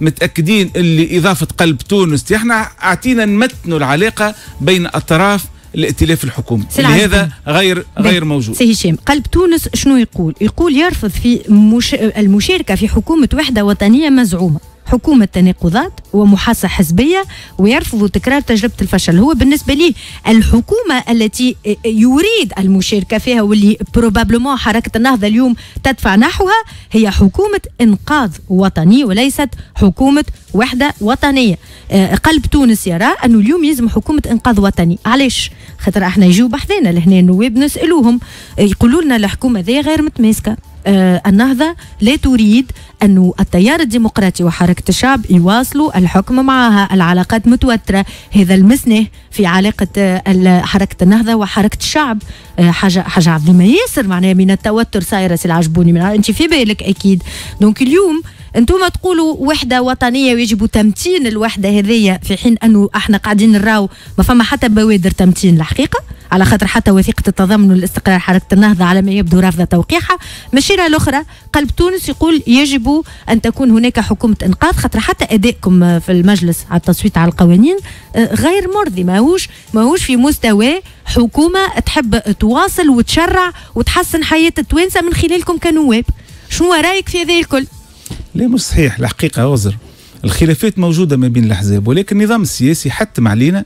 متاكدين اللي اضافه قلب تونس احنا اعطينا نمتنوا العلاقه بين اطراف الائتلاف الحكومي لهذا غير غير موجود سي هشام قلب تونس شنو يقول يقول يرفض في مش... المشاركه في حكومه وحده وطنيه مزعومه حكومة تناقضات ومحاصة حزبية ويرفض تكرار تجربة الفشل هو بالنسبة لي الحكومة التي يريد المشاركة فيها واللي بروبابلومون حركة النهضة اليوم تدفع نحوها هي حكومة إنقاذ وطني وليست حكومة وحدة وطنية آه، قلب تونس يرى أنه اليوم يلزم حكومة إنقاذ وطني علاش خاطر احنا يجوا بحذانا لهنا النواب نسألوهم آه، يقولوا لنا الحكومة ذي غير متماسكة آه، النهضة لا تريد أن التيار الديمقراطي وحركة الشعب يواصلوا الحكم معها العلاقات متوترة هذا المسنه في علاقة آه، حركة النهضة وحركة الشعب آه، حاجة حاجة عظيمة ياسر معناها من التوتر صايرة سي العجبوني أنت في بالك أكيد دونك اليوم انتم تقولوا وحده وطنيه ويجب تمتين الوحده هذيا في حين انه احنا قاعدين نراو ما فما حتى بوادر تمتين الحقيقه على خاطر حتى وثيقه التضامن والاستقرار حركه النهضه على ما يبدو رافضه توقيعها مشيره الاخرى قلب تونس يقول يجب ان تكون هناك حكومه انقاذ خاطر حتى ادائكم في المجلس على التصويت على القوانين آه، غير مرضي ماهوش ماهوش في مستوى حكومه تحب تواصل وتشرع وتحسن حياه التوانسه من خلالكم كنواب شنو رايك في هذا الكل لا مش صحيح الحقيقه عذر الخلافات موجوده ما بين الاحزاب ولكن النظام السياسي حتم علينا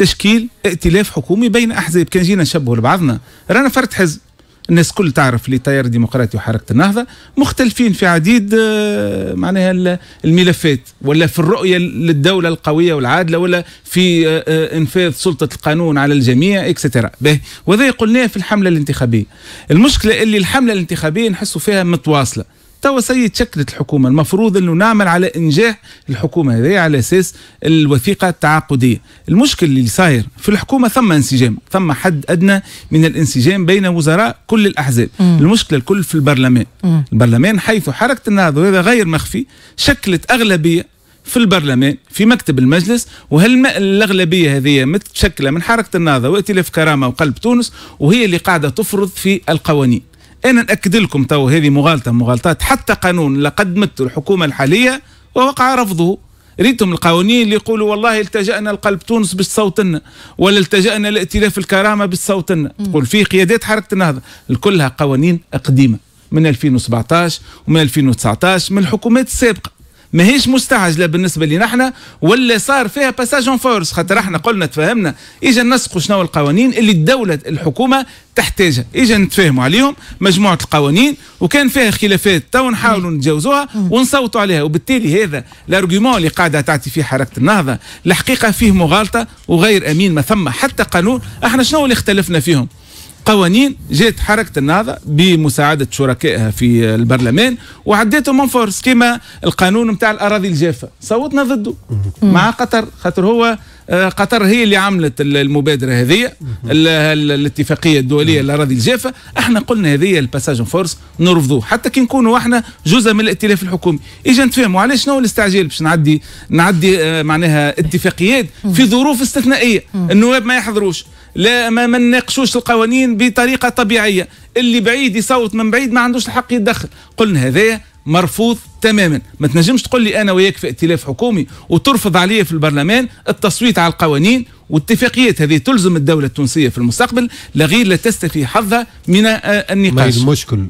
تشكيل ائتلاف حكومي بين احزاب كان جينا نشبهوا لبعضنا رانا فرد حزب الناس كل تعرف اللي تيار ديمقراطي وحركه النهضه مختلفين في عديد آه، معناها الملفات ولا في الرؤيه للدوله القويه والعادله ولا في آه، آه، انفاذ سلطه القانون على الجميع اكسترا به وهذا قلناه في الحمله الانتخابيه المشكله اللي الحمله الانتخابيه نحسوا فيها متواصله تو سي تشكلت الحكومه المفروض انه نعمل على انجاح الحكومه هذه على اساس الوثيقه التعاقديه المشكل اللي صاير في الحكومه ثم انسجام ثم حد ادنى من الانسجام بين وزراء كل الاحزاب مم. المشكله الكل في البرلمان مم. البرلمان حيث حركه النهضه وهذا غير مخفي شكلت اغلبيه في البرلمان في مكتب المجلس وهل الأغلبية هذه متشكلة من حركة النهضة وائتلاف كرامة وقلب تونس وهي اللي قاعدة تفرض في القوانين انا ناكد لكم تو هذه مغالطه مغالطات حتى قانون قدمته الحكومه الحاليه ووقع رفضه ريتم القوانين اللي يقولوا والله التجأنا لقلب تونس باش تصوتنا ولا التجأنا لائتلاف الكرامه باش تصوتنا تقول في قيادات حركه النهضه كلها قوانين قديمه من 2017 ومن 2019 من الحكومات السابقه ماهيش مستعجله بالنسبه لنا احنا ولا صار فيها باساج اون فورس خاطر احنا قلنا تفهمنا اجا نسقوا شنو القوانين اللي الدوله الحكومه تحتاجها اجا نتفاهموا عليهم مجموعه القوانين وكان فيها خلافات تو نحاولوا نتجاوزوها ونصوتوا عليها وبالتالي هذا الارجيومون اللي قاعده تعطي فيه حركه النهضه الحقيقه فيه مغالطه وغير امين ما ثم حتى قانون احنا شنو اللي اختلفنا فيهم قوانين جات حركة النهضة بمساعدة شركائها في البرلمان وعديتهم من فورس كما القانون نتاع الأراضي الجافة صوتنا ضده مع قطر خاطر هو آه، قطر هي اللي عملت المبادره هذه الاتفاقيه الدوليه الاراضي الجافه احنا قلنا هذه الباساج فورس نرفضوه حتى كي نكونوا احنا جزء من الائتلاف الحكومي اجا نتفاهموا علاش شنو الاستعجال باش نعدي نعدي آه، معناها اتفاقيات في ظروف استثنائيه النواب ما يحضروش لا ما نناقشوش القوانين بطريقه طبيعيه اللي بعيد يصوت من بعيد ما عندوش الحق يتدخل قلنا هذه مرفوض تماما ما تنجمش تقول لي انا وياك في ائتلاف حكومي وترفض علي في البرلمان التصويت على القوانين والاتفاقيات هذه تلزم الدوله التونسيه في المستقبل لغير لا تستفي حظها من النقاش ما المشكل